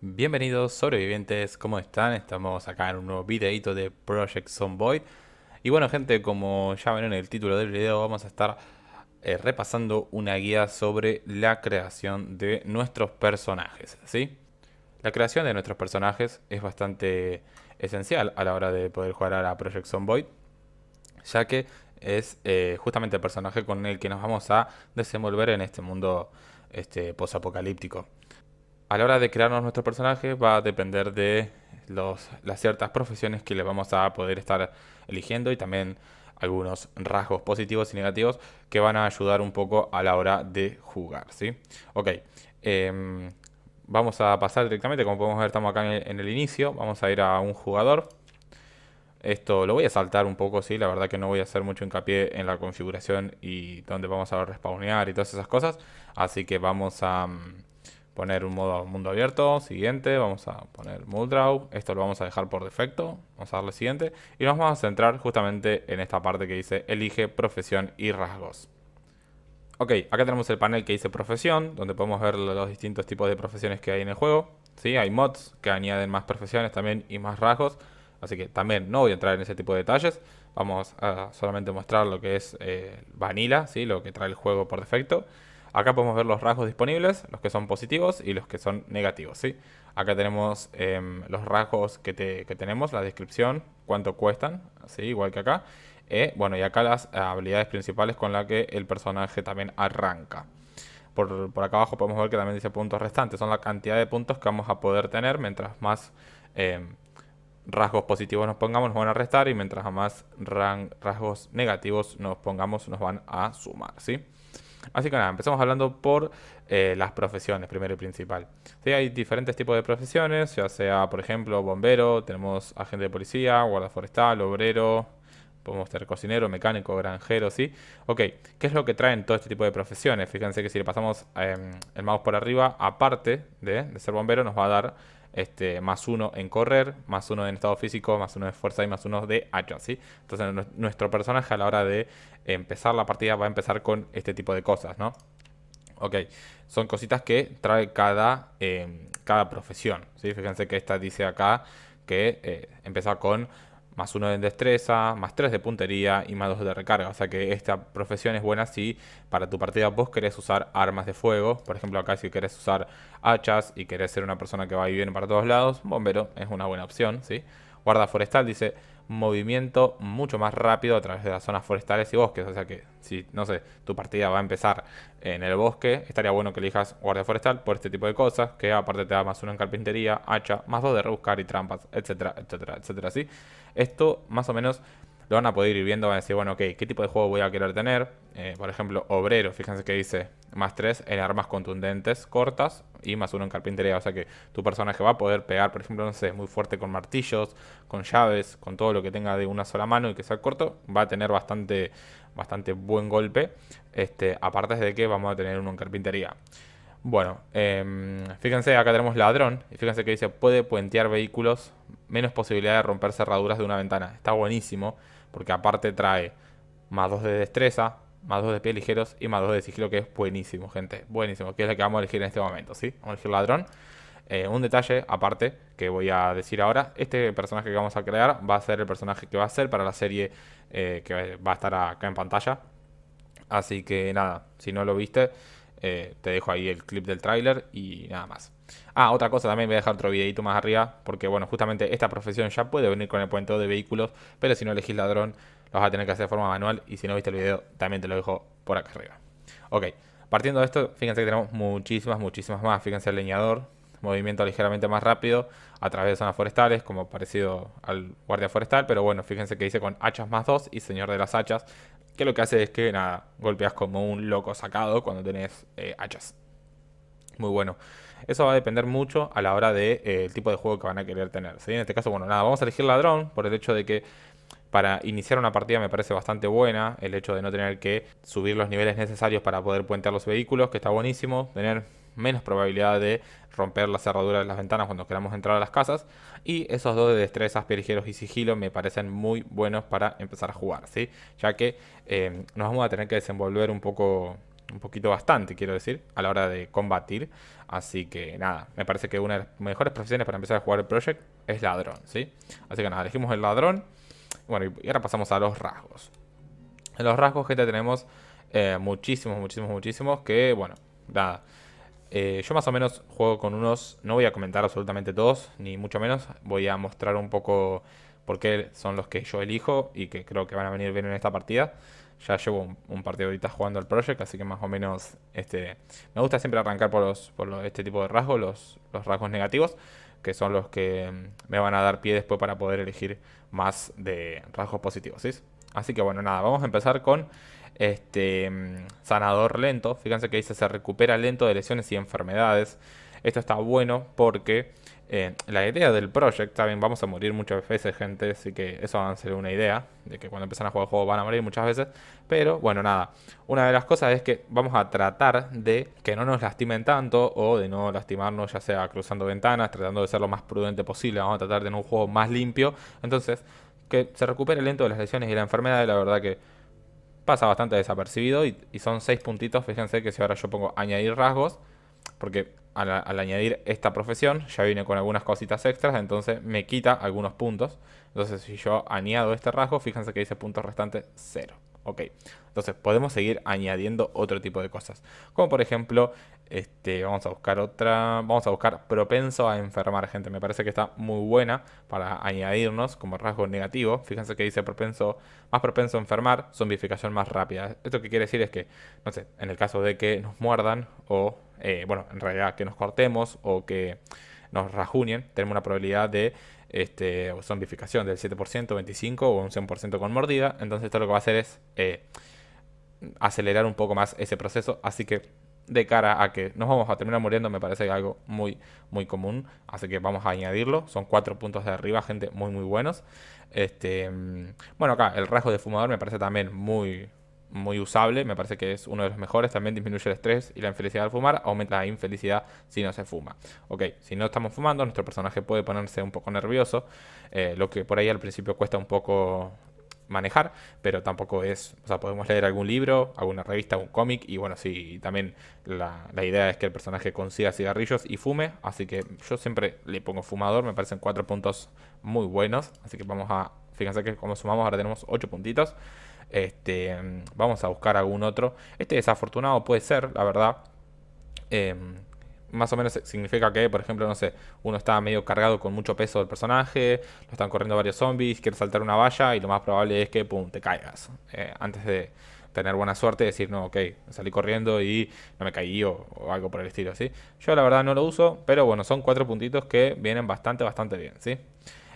Bienvenidos sobrevivientes, ¿cómo están? Estamos acá en un nuevo videito de Project Boy. Y bueno gente, como ya ven en el título del video vamos a estar eh, repasando una guía sobre la creación de nuestros personajes ¿sí? La creación de nuestros personajes es bastante esencial a la hora de poder jugar a la Project Boy, Ya que es eh, justamente el personaje con el que nos vamos a desenvolver en este mundo este, apocalíptico a la hora de crearnos nuestro personaje va a depender de las ciertas profesiones que le vamos a poder estar eligiendo y también algunos rasgos positivos y negativos que van a ayudar un poco a la hora de jugar, ¿sí? Ok, em, vamos a pasar directamente, como podemos ver estamos acá en el, inicio, vamos a ir a un jugador. Esto lo voy a saltar un poco, sí, la verdad que no voy a hacer mucho hincapié en la configuración y dónde vamos a respawnear y todas esas cosas. Así que vamos a... Mm, poner un modo mundo abierto, siguiente, vamos a poner Draw, esto lo vamos a dejar por defecto, vamos a darle siguiente y nos vamos a centrar justamente en esta parte que dice elige profesión y rasgos. Ok, acá tenemos el panel que dice profesión, donde podemos ver los distintos tipos de profesiones que hay en el juego. ¿sí? Hay mods que añaden más profesiones también y más rasgos, así que también no voy a entrar en ese tipo de detalles. Vamos a solamente mostrar lo que es eh, Vanilla, lo que trae el juego por defecto. Acá podemos ver los rasgos disponibles, los que son positivos y los que son negativos. ¿sí? Acá tenemos em, los rasgos que, tenemos, la descripción, cuánto cuestan, ¿sí? igual que acá. Eh, bueno, y acá las habilidades principales con las que el personaje también arranca. Por, acá abajo podemos ver que también dice puntos restantes. Son la cantidad de puntos que vamos a poder tener mientras más... Em, rasgos positivos nos pongamos, nos van a restar y mientras más rasgos negativos nos pongamos, nos van a sumar, ¿sí? Así que nada, empezamos hablando por eh, las profesiones, primero y principal. hay diferentes tipos de profesiones, ya sea, por ejemplo, bombero, tenemos agente de policía, guarda forestal, obrero, podemos ser cocinero, mecánico, granjero, ¿sí? Ok, ¿qué es lo que traen todo este tipo de profesiones? Fíjense que si le pasamos em, el mouse por arriba, aparte de, ser bombero, nos va a dar este, más uno en correr, más uno en estado físico, más uno de fuerza y más uno de hacha, ¿sí? Entonces nuestro personaje a la hora de empezar la partida va a empezar con este tipo de cosas, ¿no? Ok, son cositas que trae cada, em, cada profesión, ¿sí? Fíjense que esta dice acá que eh, empieza con más uno de destreza, más tres de puntería y más dos de recarga. O sea que esta profesión es buena si para tu partida vos querés usar armas de fuego. Por ejemplo, acá si querés usar hachas y querés ser una persona que va y viene para todos lados, bombero es una buena opción, ¿sí? Guarda forestal dice, movimiento mucho más rápido a través de las zonas forestales y bosques. O sea que si, no sé, tu partida va a empezar en el bosque, estaría bueno que elijas guardia forestal por este tipo de cosas, que aparte te da más uno en carpintería, hacha, más dos de rebuscar y trampas, etcétera, etcétera, etcétera. Así, esto más o menos lo van a poder ir viendo, van a decir, bueno, ok, ¿qué tipo de juego voy a querer tener? Eh, por ejemplo, obrero, fíjense que dice más 3 en armas contundentes cortas y más 1 en carpintería, o sea que tu personaje va a poder pegar, por ejemplo, no sé, muy fuerte con martillos, con llaves, con todo lo que tenga de una sola mano y que sea corto, va a tener bastante, bastante buen golpe, este, aparte de que vamos a tener uno en carpintería. Bueno, em, fíjense, acá tenemos ladrón. Y fíjense que dice, puede puentear vehículos, menos posibilidad de romper cerraduras de una ventana. Está buenísimo. Porque aparte trae más 2 de destreza, más 2 de pies ligeros y más 2 de sigilo, que es buenísimo, gente. Buenísimo, que es la que vamos a elegir en este momento, ¿sí? Vamos a elegir ladrón. Eh, un detalle aparte que voy a decir ahora, este personaje que vamos a crear va a ser el personaje que va a ser para la serie eh, que va a estar acá en pantalla. Así que nada, si no lo viste, eh, te dejo ahí el clip del tráiler y nada más. Ah, otra cosa también, voy a dejar otro videito más arriba, porque bueno, justamente esta profesión ya puede venir con el puenteo de vehículos, pero si no elegís ladrón, lo vas a tener que hacer de forma manual, y si no viste el video, también te lo dejo por acá arriba. Ok, partiendo de esto, fíjense que tenemos muchísimas, muchísimas más. Fíjense el leñador, movimiento ligeramente más rápido a través de zonas forestales, como parecido al guardia forestal, pero bueno, fíjense que dice con hachas más 2 y señor de las hachas, que lo que hace es que nada, golpeas como un loco sacado cuando tenés eh, hachas. Muy bueno. Eso va a depender mucho a la hora del de, eh, tipo de juego que van a querer tener. En este caso, bueno, nada, vamos a elegir ladrón por el hecho de que para iniciar una partida me parece bastante buena. El hecho de no tener que subir los niveles necesarios para poder puentear los vehículos, que está buenísimo. Tener menos probabilidad de romper la cerradura de las ventanas cuando queramos entrar a las casas. Y esos dos de destrezas, perigeros y sigilo me parecen muy buenos para empezar a jugar, ¿sí? Ya que eh, nos vamos a tener que desenvolver un poco un poquito bastante, quiero decir, a la hora de combatir. Así que nada, me parece que una de las mejores profesiones para empezar a jugar el Project es ladrón, ¿sí? Así que nada, elegimos el ladrón. Bueno, y ahora pasamos a los rasgos. En los rasgos, gente, tenemos eh, muchísimos, muchísimos, muchísimos que, bueno, nada. Eh, yo más o menos juego con unos, no voy a comentar absolutamente todos, ni mucho menos, voy a mostrar un poco por qué son los que yo elijo y que creo que van a venir bien en esta partida ya llevo un, partido ahorita jugando al Project, así que más o menos este, me gusta siempre arrancar por, los, por este tipo de rasgos, los, los rasgos negativos, que son los que mm, me van a dar pie después para poder elegir más de rasgos positivos. ¿sí? Así que bueno, nada, vamos a empezar con este mm, sanador lento. Fíjense que dice se recupera lento de lesiones y enfermedades. Esto está bueno porque eh, la idea del project, saben, vamos a morir muchas veces, gente, así que eso va a ser una idea, de que cuando empiezan a jugar el juego van a morir muchas veces, pero bueno, nada, una de las cosas es que vamos a tratar de que no nos lastimen tanto o de no lastimarnos ya sea cruzando ventanas, tratando de ser lo más prudente posible, vamos a tratar de tener un juego más limpio, entonces que se recupere lento de las lesiones y la enfermedad, la verdad que pasa bastante desapercibido y, son seis puntitos, fíjense que si ahora yo pongo añadir rasgos, porque al, añadir esta profesión ya viene con algunas cositas extras, entonces me quita algunos puntos. Entonces si yo añado este rasgo, fíjense que dice punto restante 0. Ok, entonces podemos seguir añadiendo otro tipo de cosas. Como por ejemplo, este, vamos a buscar otra, vamos a buscar propenso a enfermar gente. Me parece que está muy buena para añadirnos como rasgo negativo. Fíjense que dice propenso, más propenso a enfermar, zombificación más rápida. Esto que quiere decir es que, no sé, en el caso de que nos muerdan o, eh, bueno, en realidad que nos cortemos o que nos rajunien, tenemos una probabilidad de este, zombificación del 7%, 25% o un 100% con mordida. Entonces esto lo que va a hacer es eh, acelerar un poco más ese proceso. Así que de cara a que nos vamos a terminar muriendo, me parece algo muy, muy común. Así que vamos a añadirlo. Son cuatro puntos de arriba, gente muy, muy buenos. Este, mm, bueno, acá el rasgo de fumador me parece también muy, muy usable, me parece que es uno de los mejores, también disminuye el estrés y la infelicidad al fumar, aumenta la infelicidad si no se fuma. Ok, si no estamos fumando, nuestro personaje puede ponerse un poco nervioso, eh, lo que por ahí al principio cuesta un poco manejar, pero tampoco es, o sea, podemos leer algún libro, alguna revista, un cómic, y bueno, sí, también la, la, idea es que el personaje consiga cigarrillos y fume, así que yo siempre le pongo fumador, me parecen cuatro puntos muy buenos, así que vamos a, fíjense que como sumamos ahora tenemos ocho puntitos, este, vamos a buscar algún otro. Este desafortunado puede ser, la verdad. Em, más o menos significa que, por ejemplo, no sé, uno está medio cargado con mucho peso del personaje, lo están corriendo varios zombies, quiere saltar una valla y lo más probable es que, pum, te caigas. Eh, antes de tener buena suerte, decir, no, ok, salí corriendo y no me caí o, algo por el estilo, Yo la verdad no lo uso, pero bueno, son cuatro puntitos que vienen bastante, bastante bien, ¿sí?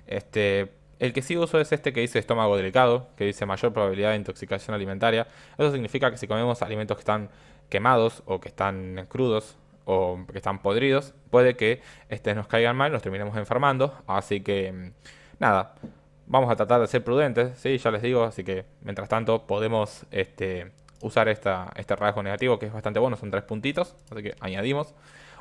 Este, el que sí uso es este que dice estómago delicado, que dice mayor probabilidad de intoxicación alimentaria. Eso significa que si comemos alimentos que están quemados o que están crudos o que están podridos, puede que este, nos caigan mal, nos terminemos enfermando. Así que, mm, nada, vamos a tratar de ser prudentes, ¿sí? ya les digo. Así que, mientras tanto, podemos este, usar esta, este rasgo negativo que es bastante bueno, son tres puntitos. Así que añadimos.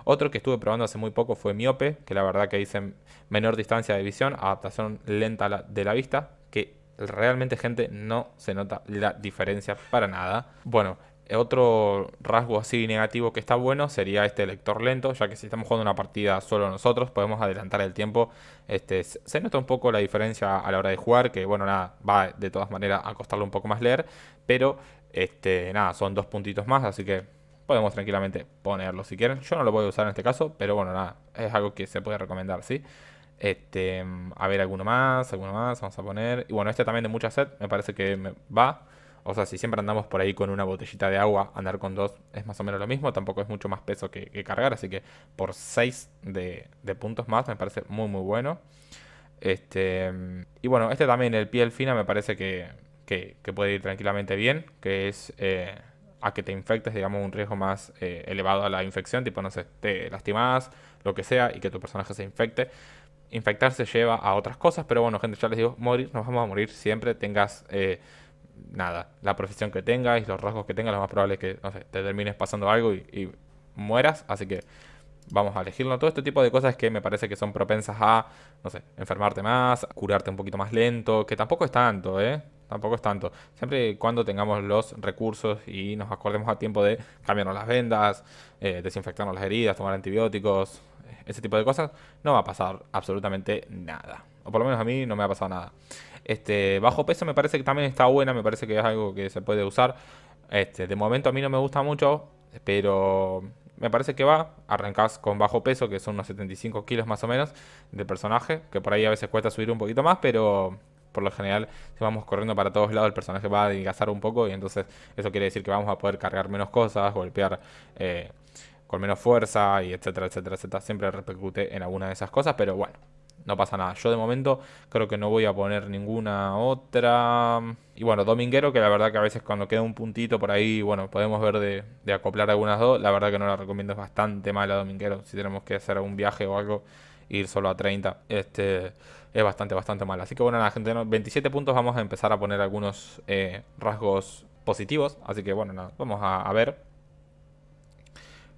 Otro que estuve probando hace muy poco fue miope, que la verdad que dicen menor distancia de visión, adaptación lenta de la vista, que realmente gente no se nota la diferencia para nada. Bueno, otro rasgo así negativo que está bueno sería este lector lento, ya que si estamos jugando una partida solo nosotros, podemos adelantar el tiempo. Este, se nota un poco la diferencia a la hora de jugar, que bueno, nada, va de todas maneras a costarle un poco más leer, pero este, nada, son dos puntitos más, así que podemos tranquilamente ponerlo si quieren. Yo no lo voy a usar en este caso, pero bueno, nada, es algo que se puede recomendar, ¿sí? Este, a ver, alguno más, alguno más, vamos a poner. Y bueno, este también de mucha sed, me parece que me va. O sea, si siempre andamos por ahí con una botellita de agua, andar con dos es más o menos lo mismo, tampoco es mucho más peso que, cargar, así que por 6 de, puntos más me parece muy muy bueno. Este, y bueno, este también, el piel fina, me parece que, puede ir tranquilamente bien, que es... Eh, a que te infectes, digamos, un riesgo más eh, elevado a la infección, tipo, no sé, te lastimas, lo que sea, y que tu personaje se infecte. Infectarse lleva a otras cosas, pero bueno, gente, ya les digo, morir, nos vamos a morir siempre, tengas, eh, nada, la profesión que tengas, los rasgos que tengas, lo más probable es que, no sé, te termines pasando algo y, y mueras, así que vamos a elegirlo. Todo este tipo de cosas que me parece que son propensas a, no sé, enfermarte más, curarte un poquito más lento, que tampoco es tanto, ¿eh? tampoco es tanto. Siempre y cuando tengamos los recursos y nos acordemos a tiempo de cambiarnos las vendas, eh, desinfectarnos las heridas, tomar antibióticos, ese tipo de cosas, no va a pasar absolutamente nada. O por lo menos a mí no me ha pasado nada. Este, bajo peso me parece que también está buena, me parece que es algo que se puede usar. Este, de momento a mí no me gusta mucho, pero me parece que va. Arrancás con bajo peso, que son unos 75 kilos más o menos, de personaje, que por ahí a veces cuesta subir un poquito más, pero por lo general, si vamos corriendo para todos lados, el personaje va a adelgazar un poco y entonces eso quiere decir que vamos a poder cargar menos cosas, golpear eh, con menos fuerza y etcétera, etcétera, etcétera. Siempre repercute en alguna de esas cosas, pero bueno, no pasa nada. Yo de momento creo que no voy a poner ninguna otra. Y bueno, Dominguero, que la verdad que a veces cuando queda un puntito por ahí, bueno, podemos ver de, de acoplar algunas dos. La verdad que no la recomiendo, es bastante mala Dominguero. Si tenemos que hacer un viaje o algo, ir solo a 30. Este es bastante, bastante mal. Así que bueno, la gente, 27 puntos vamos a empezar a poner algunos eh, rasgos positivos. Así que bueno, vamos a, ver.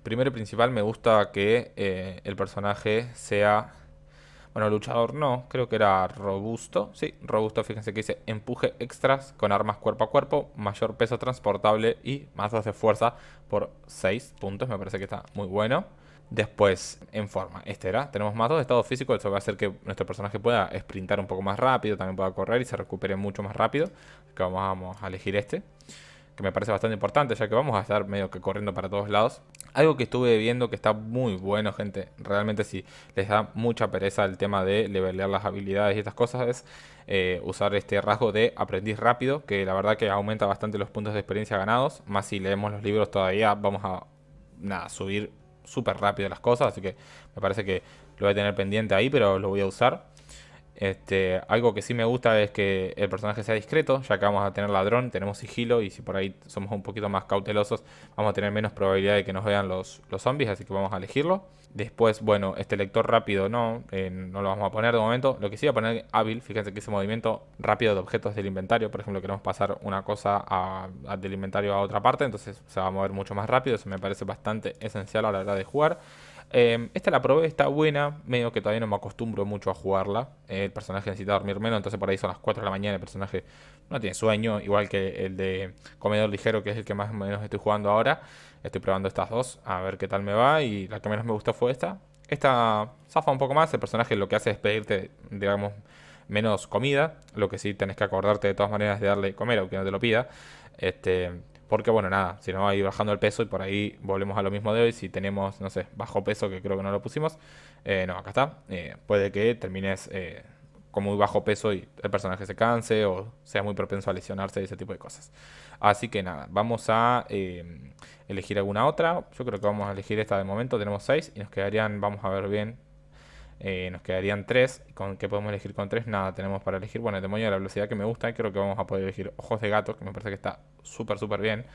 Primero y principal me gusta que eh, el personaje sea... Bueno, luchador no, creo que era robusto. Sí, robusto, fíjense que dice empuje extras con armas cuerpo a cuerpo, mayor peso transportable y más de fuerza por 6 puntos. Me parece que está muy bueno. Después, en forma, este era. Tenemos más dos estados físicos, eso va a hacer que nuestro personaje pueda sprintar un poco más rápido, también pueda correr y se recupere mucho más rápido. vamos a elegir este, que me parece bastante importante, ya que vamos a estar medio que corriendo para todos lados. Algo que estuve viendo que está muy bueno, gente, realmente si les da mucha pereza el tema de levelear las habilidades y estas cosas, es eh, usar este rasgo de aprendiz rápido, que la verdad que aumenta bastante los puntos de experiencia ganados, más si leemos los libros todavía vamos a... Nada, subir súper rápido las cosas, así que me parece que lo voy a tener pendiente ahí, pero lo voy a usar. Este, algo que sí me gusta es que el personaje sea discreto, ya que vamos a tener ladrón, tenemos sigilo y si por ahí somos un poquito más cautelosos, vamos a tener menos probabilidad de que nos vean los, los zombies, así que vamos a elegirlo. Después, bueno, este lector rápido no, eh, no lo vamos a poner de momento. Lo que sí voy a poner hábil, fíjense que ese movimiento rápido de objetos del inventario, por ejemplo, queremos pasar una cosa del inventario a otra parte, entonces se va a mover mucho más rápido, eso me parece bastante esencial a la hora de jugar. Em, esta la probé, está buena, medio que todavía no me acostumbro mucho a jugarla. el personaje necesita dormir menos, entonces por ahí son las 4 de la mañana, el personaje no tiene sueño, igual que el de Comedor Ligero, que es el que más o menos estoy jugando ahora. Estoy probando estas dos, a ver qué tal me va, y la que menos me gustó fue esta. Esta zafa un poco más, el personaje lo que hace es pedirte, digamos, menos comida, lo que sí tenés que acordarte de todas maneras de darle comer, aunque no te lo pida. Este, porque bueno, nada, si no va a ir bajando el peso y por ahí volvemos a lo mismo de hoy. Si tenemos, no sé, bajo peso, que creo que no lo pusimos, eh, no, acá está. Eh, puede que termines eh, con muy bajo peso y el personaje se canse o sea muy propenso a lesionarse y ese tipo de cosas. Así que nada, vamos a elegir alguna otra. Yo creo que vamos a elegir esta de momento, tenemos 6 y nos quedarían, vamos a ver bien, eh, nos quedarían tres. ¿Con qué podemos elegir con tres? Nada, tenemos para elegir. Bueno, el demonio de la velocidad que me gusta. creo que vamos a poder elegir ojos de gato, que me parece que está súper, súper bien.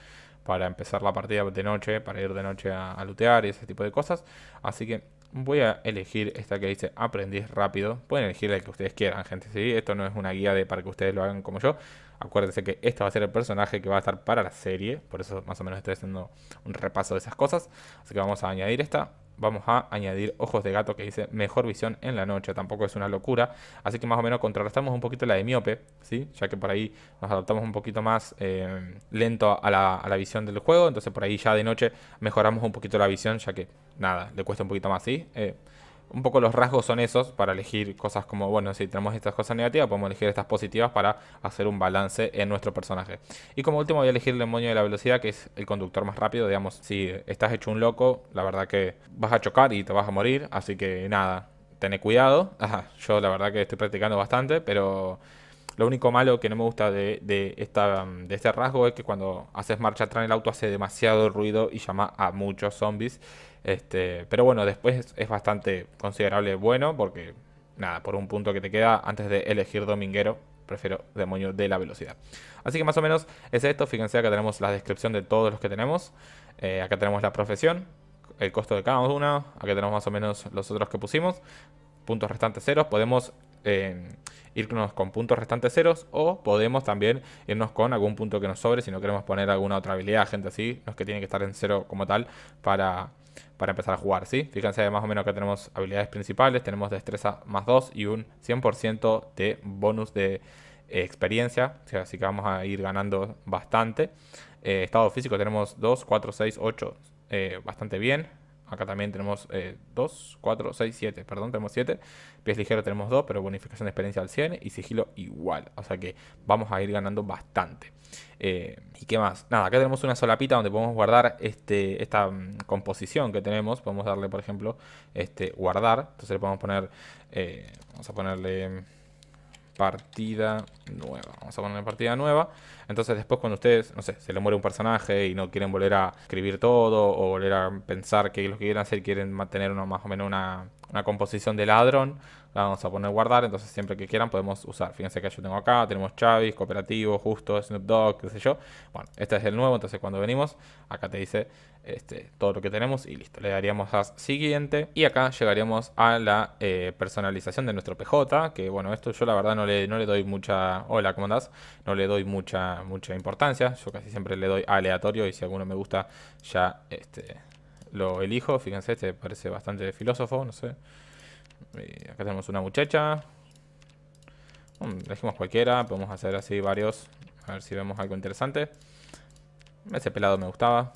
Para empezar la partida de noche, para ir de noche a, a, lootear y ese tipo de cosas. Así que Voy a elegir esta que dice aprendiz rápido. Pueden elegir la que ustedes quieran, gente. ¿sí? Esto no es una guía de, para que ustedes lo hagan como yo. Acuérdense que este va a ser el personaje que va a estar para la serie. Por eso más o menos estoy haciendo un repaso de esas cosas. Así que vamos a añadir esta. Vamos a añadir ojos de gato que dice mejor visión en la noche. Tampoco es una locura. Así que más o menos contrarrestamos un poquito la de miope. ¿sí? Ya que por ahí nos adaptamos un poquito más eh, lento a la, a la visión del juego. Entonces por ahí ya de noche mejoramos un poquito la visión. Ya que nada, le cuesta un poquito más, ¿sí? Eh, un poco los rasgos son esos para elegir cosas como, bueno, si tenemos estas cosas negativas, podemos elegir estas positivas para hacer un balance en nuestro personaje. Y como último voy a elegir el demonio de la velocidad, que es el conductor más rápido, digamos, si estás hecho un loco, la verdad que vas a chocar y te vas a morir, así que nada, ten cuidado. yo la verdad que estoy practicando bastante, pero lo único malo que no me gusta de, esta, de este rasgo es que cuando haces marcha atrás en el auto hace demasiado ruido y llama a muchos zombies. Este, pero bueno, después es bastante considerable bueno porque, nada, por un punto que te queda antes de elegir dominguero, prefiero demonio de la velocidad. Así que más o menos es esto. Fíjense acá tenemos la descripción de todos los que tenemos. Eh, acá tenemos la profesión, el costo de cada una. Acá tenemos más o menos los otros que pusimos. Puntos restantes ceros. Podemos eh, irnos con puntos restantes ceros o podemos también irnos con algún punto que nos sobre si no queremos poner alguna otra habilidad, gente así. No que tiene que estar en cero como tal para para empezar a jugar, ¿sí? Fíjense más o menos que tenemos habilidades principales, tenemos destreza más 2 y un 100% de bonus de eh, experiencia, así que vamos a ir ganando bastante. Eh, estado físico tenemos 2, 4, 6, 8, bastante bien. Acá también tenemos 2, 4, 6, 7. Perdón, tenemos 7. Pies ligero tenemos 2, pero bonificación de experiencia al 100 y sigilo igual. O sea que vamos a ir ganando bastante. Eh, ¿Y qué más? Nada, acá tenemos una solapita donde podemos guardar este, esta mm, composición que tenemos. Podemos darle, por ejemplo, este, guardar. Entonces le podemos poner, eh, vamos a ponerle partida nueva. Vamos a poner una partida nueva. Entonces después cuando ustedes, no sé, se les muere un personaje y no quieren volver a escribir todo o volver a pensar que es lo que quieren hacer, quieren mantener más o menos una, una composición de ladrón, la vamos a poner guardar, entonces siempre que quieran podemos usar. Fíjense que yo tengo acá, tenemos Chavis, Cooperativo, Justo, Snoop Dogg, qué sé yo. Bueno, este es el nuevo, entonces cuando venimos, acá te dice este, todo lo que tenemos y listo. Le daríamos a siguiente y acá llegaríamos a la eh, personalización de nuestro PJ, que bueno, esto yo la verdad no le, no le doy mucha... Hola, ¿cómo andás? No le doy mucha, mucha importancia, yo casi siempre le doy aleatorio y si alguno me gusta ya... Este, lo elijo. Fíjense, este parece bastante filósofo, no sé. acá tenemos una muchacha. Mm, elegimos cualquiera, podemos hacer así varios. A ver si vemos algo interesante. Ese pelado me gustaba.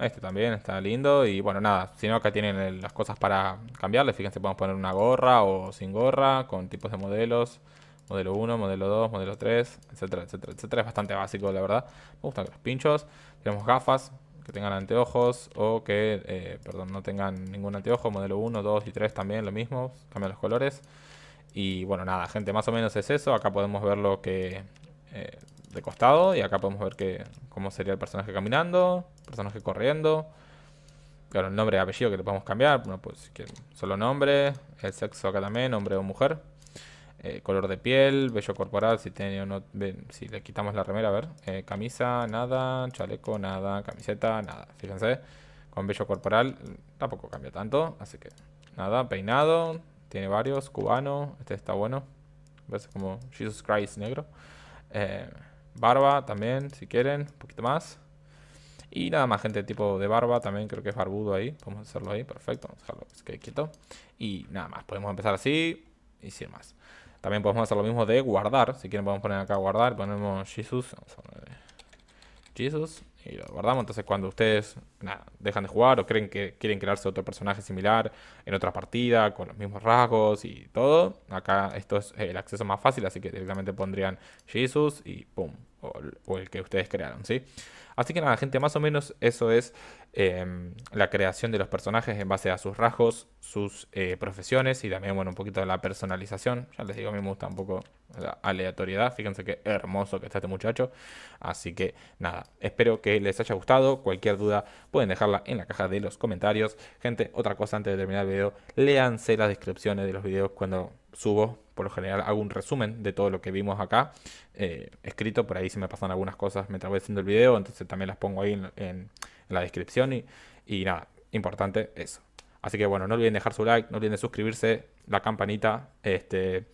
Este también está lindo. Y bueno, nada, si no acá tienen las cosas para cambiarle. Fíjense, podemos poner una gorra o sin gorra, con tipos de modelos. Modelo 1, modelo 2, modelo 3, etcétera, etcétera, etcétera. Es bastante básico, la verdad. Me gustan los pinchos. Tenemos gafas, que tengan anteojos o que, eh, perdón, no tengan ningún anteojo, modelo 1, 2 y 3 también, lo mismo, cambian los colores. Y bueno, nada, gente, más o menos es eso. Acá podemos ver lo que... Eh, de costado y acá podemos ver que, cómo sería el personaje caminando, personaje corriendo. Claro, el nombre y apellido que le podemos cambiar, bueno, pues solo nombre, el sexo acá también, hombre o mujer. Eh, color de piel, vello corporal, si tiene no, si le quitamos la remera, a ver, eh, camisa, nada, chaleco, nada, camiseta, nada, fíjense, con vello corporal tampoco cambia tanto, así que nada, peinado, tiene varios, cubano, este está bueno, parece como Jesus Christ negro, eh, barba también, si quieren, un poquito más. Y nada más, gente, tipo de barba también, creo que es barbudo ahí. Podemos hacerlo ahí, perfecto. Vamos a dejarlo que quieto. Y nada más, podemos empezar así y sin más. También podemos hacer lo mismo de guardar. Si quieren podemos poner acá guardar. Ponemos Jesus. Jesus. Y lo guardamos. Entonces cuando ustedes dejan de jugar o creen que quieren crearse otro personaje similar en otra partida, con los mismos rasgos y todo. Acá esto es el acceso más fácil, así que directamente pondrían Jesus y ¡pum! o, el que ustedes crearon, ¿sí? Así que nada, gente, más o menos eso es em, la creación de los personajes en base a sus rasgos, sus eh, profesiones y también, bueno, un poquito de la personalización. Ya les digo, a mí me gusta un poco la aleatoriedad. Fíjense qué hermoso que está este muchacho. Así que nada, espero que les haya gustado. Cualquier duda pueden dejarla en la caja de los comentarios. Gente, otra cosa antes de terminar el video, léanse las descripciones de los videos cuando subo, por lo general hago un resumen de todo lo que vimos acá, eh, escrito, por ahí si me pasan algunas cosas mientras voy haciendo el video, entonces también las pongo ahí en, la descripción y, nada, importante eso. Así que bueno, no olviden dejar su like, no olviden suscribirse, la campanita. Este,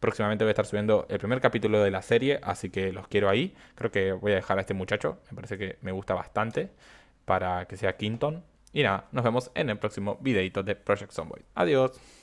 próximamente voy a estar subiendo el primer capítulo de la serie, así que los quiero ahí. Creo que voy a dejar a este muchacho, me parece que me gusta bastante, para que sea Quinton. Y nada, nos vemos en el próximo videito de Project Zomboid. Adiós.